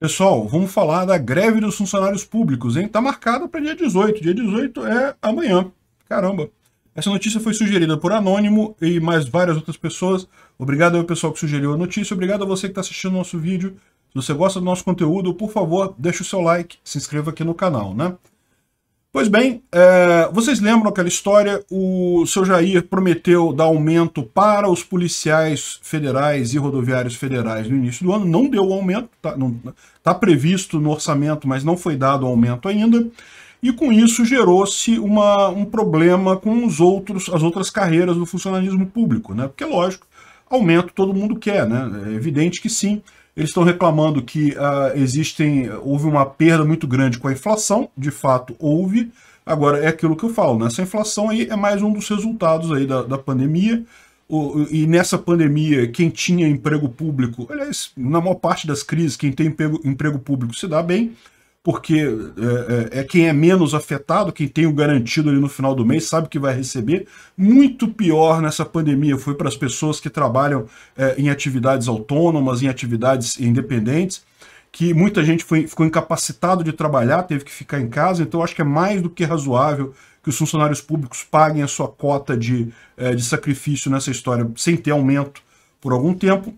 Pessoal, vamos falar da greve dos funcionários públicos, hein? Tá marcada para dia 18. Dia 18 é amanhã. Caramba. Essa notícia foi sugerida por Anônimo e mais várias outras pessoas. Obrigado ao pessoal que sugeriu a notícia. Obrigado a você que está assistindo nosso vídeo. Se você gosta do nosso conteúdo, por favor, deixe o seu like, se inscreva aqui no canal, né? Pois bem, é, vocês lembram aquela história? O seu Jair prometeu dar aumento para os policiais federais e rodoviários federais no início do ano, não deu o aumento, está tá previsto no orçamento, mas não foi dado aumento ainda, e com isso gerou-se um problema com os outros, as outras carreiras do funcionalismo público, né? porque lógico, aumento todo mundo quer, né? é evidente que sim, eles estão reclamando que uh, existem, houve uma perda muito grande com a inflação, de fato houve. Agora, é aquilo que eu falo, né? essa inflação aí é mais um dos resultados aí da, da pandemia. O, e nessa pandemia, quem tinha emprego público, aliás, na maior parte das crises, quem tem emprego, emprego público se dá bem porque é, é, é, quem é menos afetado, quem tem o garantido ali no final do mês, sabe que vai receber. Muito pior nessa pandemia foi para as pessoas que trabalham é, em atividades autônomas, em atividades independentes, que muita gente foi, ficou incapacitado de trabalhar, teve que ficar em casa, então acho que é mais do que razoável que os funcionários públicos paguem a sua cota de, é, de sacrifício nessa história, sem ter aumento por algum tempo.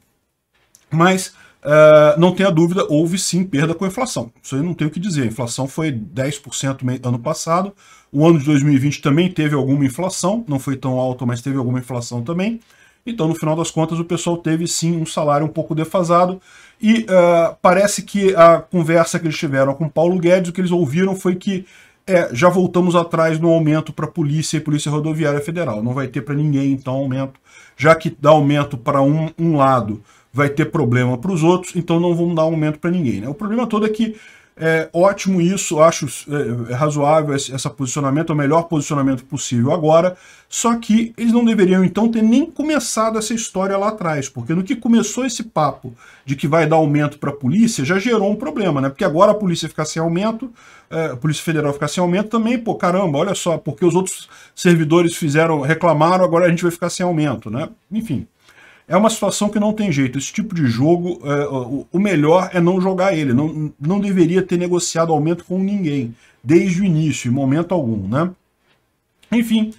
Mas ah, não tenha dúvida, houve sim perda com a inflação. Isso aí não tem o que dizer. A inflação foi 10% ano passado. O ano de 2020 também teve alguma inflação, não foi tão alta, mas teve alguma inflação também. Então, no final das contas, o pessoal teve sim um salário um pouco defasado. E uh, parece que a conversa que eles tiveram com Paulo Guedes, o que eles ouviram foi que é, já voltamos atrás no aumento para a polícia e polícia rodoviária federal. Não vai ter para ninguém, então, aumento. Já que dá aumento para um, um lado vai ter problema para os outros, então não vamos dar aumento para ninguém. Né? O problema todo é que é ótimo isso, acho é, é razoável esse, esse posicionamento, é o melhor posicionamento possível agora, só que eles não deveriam então ter nem começado essa história lá atrás, porque no que começou esse papo de que vai dar aumento para a polícia, já gerou um problema, né? Porque agora a polícia ficar sem aumento, é, a Polícia Federal ficar sem aumento também, pô, caramba, olha só, porque os outros servidores fizeram, reclamaram, agora a gente vai ficar sem aumento, né? Enfim, é uma situação que não tem jeito. Esse tipo de jogo, é, o, melhor é não jogar ele. Não, não deveria ter negociado aumento com ninguém, desde o início, em momento algum, né? Enfim,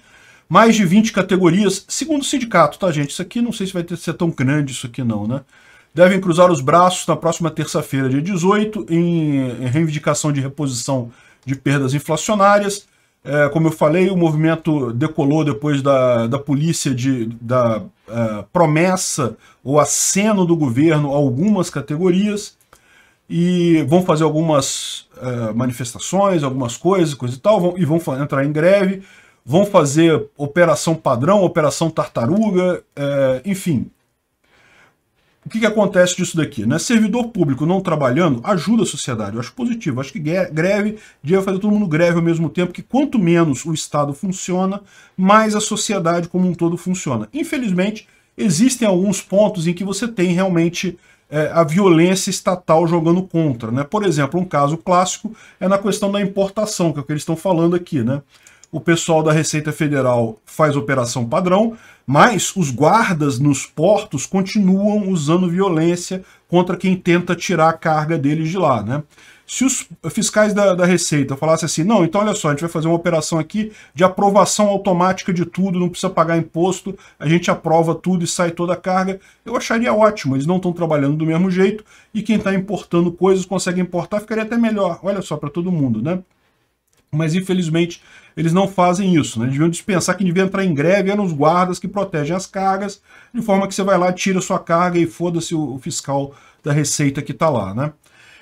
mais de 20 categorias, segundo o sindicato, tá, gente? Isso aqui não sei se vai ter, ser tão grande isso aqui não, né? Devem cruzar os braços na próxima terça-feira, dia 18, em, em reivindicação de reposição de perdas inflacionárias. É, como eu falei, o movimento decolou depois da, da polícia de, da é, promessa ou aceno do governo a algumas categorias e vão fazer algumas é, manifestações, algumas coisas, coisa e tal, vão, e vão entrar em greve, vão fazer operação padrão, operação tartaruga, é, enfim, o que, que acontece disso daqui? Né? Servidor público não trabalhando ajuda a sociedade. Eu acho positivo. Acho que greve devia fazer todo mundo greve ao mesmo tempo, que quanto menos o Estado funciona, mais a sociedade como um todo funciona. Infelizmente, existem alguns pontos em que você tem realmente é, a violência estatal jogando contra. Né? Por exemplo, um caso clássico é na questão da importação, que é o que eles estão falando aqui. Né? o pessoal da Receita Federal faz operação padrão, mas os guardas nos portos continuam usando violência contra quem tenta tirar a carga deles de lá, né? Se os fiscais da, da Receita falassem assim, não, então olha só, a gente vai fazer uma operação aqui de aprovação automática de tudo, não precisa pagar imposto, a gente aprova tudo e sai toda a carga, eu acharia ótimo, eles não estão trabalhando do mesmo jeito e quem está importando coisas consegue importar, ficaria até melhor, olha só, para todo mundo, né? Mas infelizmente eles não fazem isso, né? Eles deviam dispensar que devia entrar em greve, é nos guardas que protegem as cargas, de forma que você vai lá, tira sua carga e foda-se o fiscal da receita que está lá, né?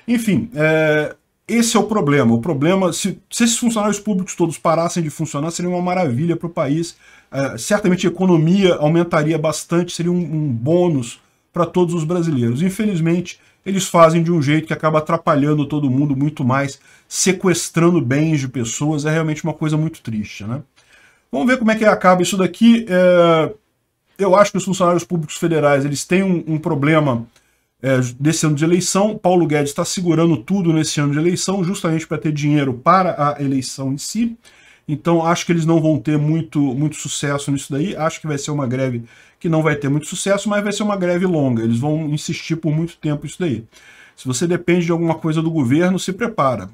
Enfim, é, esse é o problema. O problema, se, se, esses funcionários públicos todos parassem de funcionar, seria uma maravilha para o país. É, certamente a economia aumentaria bastante, seria um, um bônus para todos os brasileiros. Infelizmente, eles fazem de um jeito que acaba atrapalhando todo mundo muito mais, sequestrando bens de pessoas, é realmente uma coisa muito triste, né? Vamos ver como é que acaba isso daqui. É... Eu acho que os funcionários públicos federais eles têm um, um problema é, desse ano de eleição. Paulo Guedes está segurando tudo nesse ano de eleição, justamente para ter dinheiro para a eleição em si. Então acho que eles não vão ter muito, muito sucesso nisso daí. Acho que vai ser uma greve que não vai ter muito sucesso, mas vai ser uma greve longa. Eles vão insistir por muito tempo isso daí. Se você depende de alguma coisa do governo, se prepara.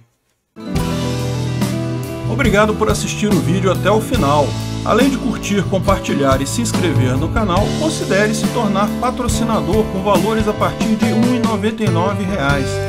Obrigado por assistir o vídeo até o final. Além de curtir, compartilhar e se inscrever no canal, considere se tornar patrocinador com valores a partir de R$ 1,99